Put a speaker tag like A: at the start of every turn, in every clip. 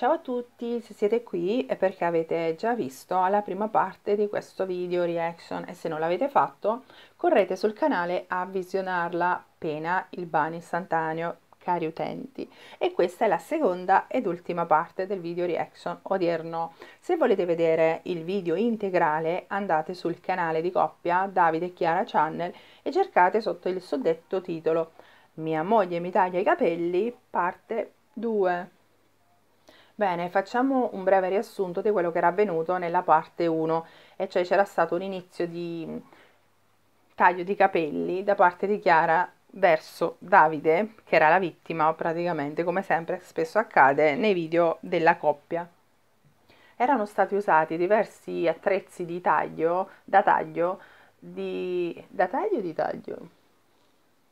A: Ciao a tutti, se siete qui è perché avete già visto la prima parte di questo video reaction e se non l'avete fatto correte sul canale a visionarla appena il ban istantaneo, cari utenti. E questa è la seconda ed ultima parte del video reaction odierno. Se volete vedere il video integrale andate sul canale di coppia Davide e Chiara Channel e cercate sotto il suddetto titolo Mia moglie mi taglia i capelli, parte 2. Bene, facciamo un breve riassunto di quello che era avvenuto nella parte 1, e cioè c'era stato un inizio di mm, taglio di capelli da parte di Chiara verso Davide, che era la vittima praticamente, come sempre spesso accade nei video della coppia. Erano stati usati diversi attrezzi di taglio, da taglio, di... da taglio di taglio?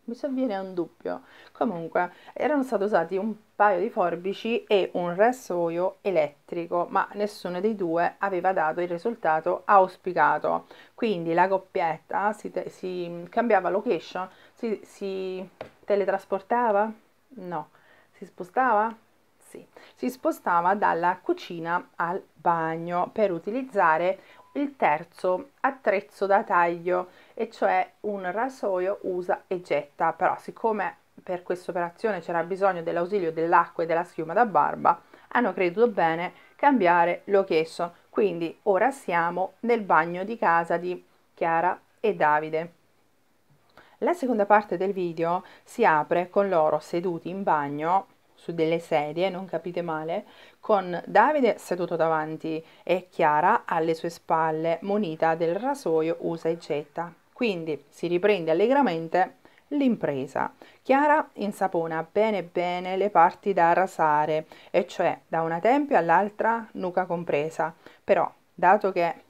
A: mi sovviene un dubbio. Comunque, erano stati usati un paio di forbici e un rasoio elettrico, ma nessuno dei due aveva dato il risultato auspicato. Quindi la coppietta si, te- si cambiava location, si, si teletrasportava? No. Si spostava? Sì. Si spostava dalla cucina al bagno per utilizzare il terzo attrezzo da taglio e cioè un rasoio usa e getta però siccome per questa operazione c'era bisogno dell'ausilio dell'acqua e della schiuma da barba hanno creduto bene cambiare location quindi ora siamo nel bagno di casa di Chiara e Davide la seconda parte del video si apre con loro seduti in bagno su delle sedie, non capite male, con Davide seduto davanti e Chiara alle sue spalle, munita del rasoio usa e getta. Quindi si riprende allegramente l'impresa. Chiara insapona bene bene le parti da rasare, e cioè da una tempia all'altra, nuca compresa. Però, dato che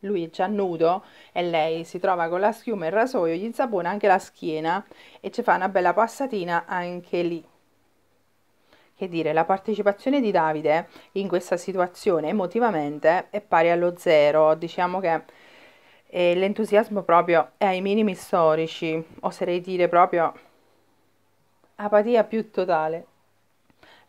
A: lui è già nudo e lei si trova con la schiuma e il rasoio, gli insapona anche la schiena e ci fa una bella passatina anche lì. Che dire, la partecipazione di Davide in questa situazione emotivamente è pari allo zero, diciamo che eh, l'entusiasmo proprio è ai minimi storici, oserei dire proprio apatia più totale.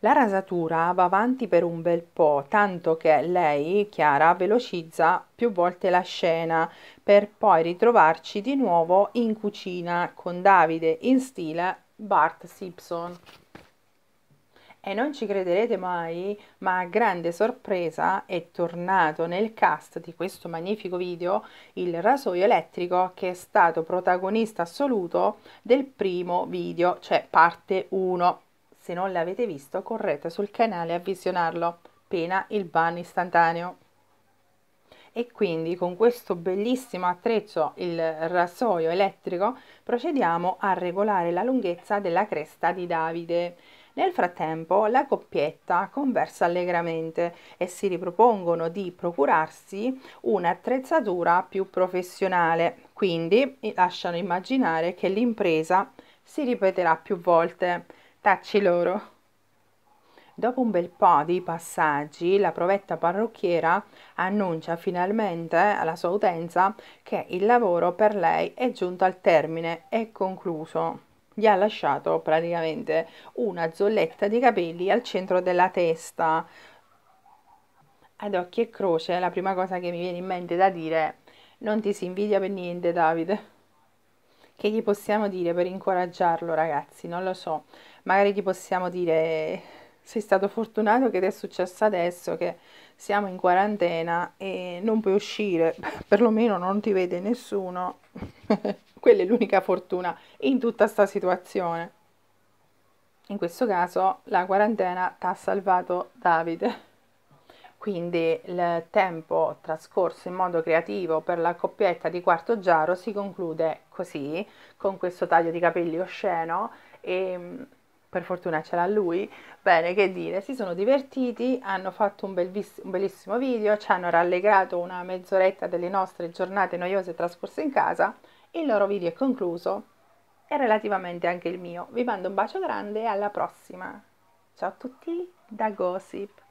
A: La rasatura va avanti per un bel po', tanto che lei, Chiara, velocizza più volte la scena per poi ritrovarci di nuovo in cucina con Davide in stile Bart Simpson. E non ci crederete mai, ma a grande sorpresa è tornato nel cast di questo magnifico video il rasoio elettrico che è stato protagonista assoluto del primo video, cioè parte 1. Se non l'avete visto, correte sul canale a visionarlo, pena il ban istantaneo e quindi con questo bellissimo attrezzo, il rasoio elettrico, procediamo a regolare la lunghezza della cresta di Davide. Nel frattempo la coppietta conversa allegramente e si ripropongono di procurarsi un'attrezzatura più professionale, quindi lasciano immaginare che l'impresa si ripeterà più volte. Tacci loro! Dopo un bel po' di passaggi, la provetta parrucchiera annuncia finalmente alla sua utenza che il lavoro per lei è giunto al termine e concluso gli ha lasciato praticamente una zolletta di capelli al centro della testa. Ad occhi e croce, la prima cosa che mi viene in mente da dire, non ti si invidia per niente Davide. Che gli possiamo dire per incoraggiarlo ragazzi? Non lo so, magari gli possiamo dire sei stato fortunato che ti è successo adesso che siamo in quarantena e non puoi uscire, perlomeno non ti vede nessuno. Quella è l'unica fortuna in tutta questa situazione. In questo caso la quarantena ti ha salvato Davide. Quindi il tempo trascorso in modo creativo per la coppietta di Quarto Giaro si conclude così, con questo taglio di capelli osceno e per fortuna ce l'ha lui, bene che dire, si sono divertiti, hanno fatto un, belviss- un bellissimo video, ci hanno rallegrato una mezz'oretta delle nostre giornate noiose trascorse in casa il loro video è concluso e relativamente anche il mio. Vi mando un bacio grande e alla prossima. Ciao a tutti da Gossip.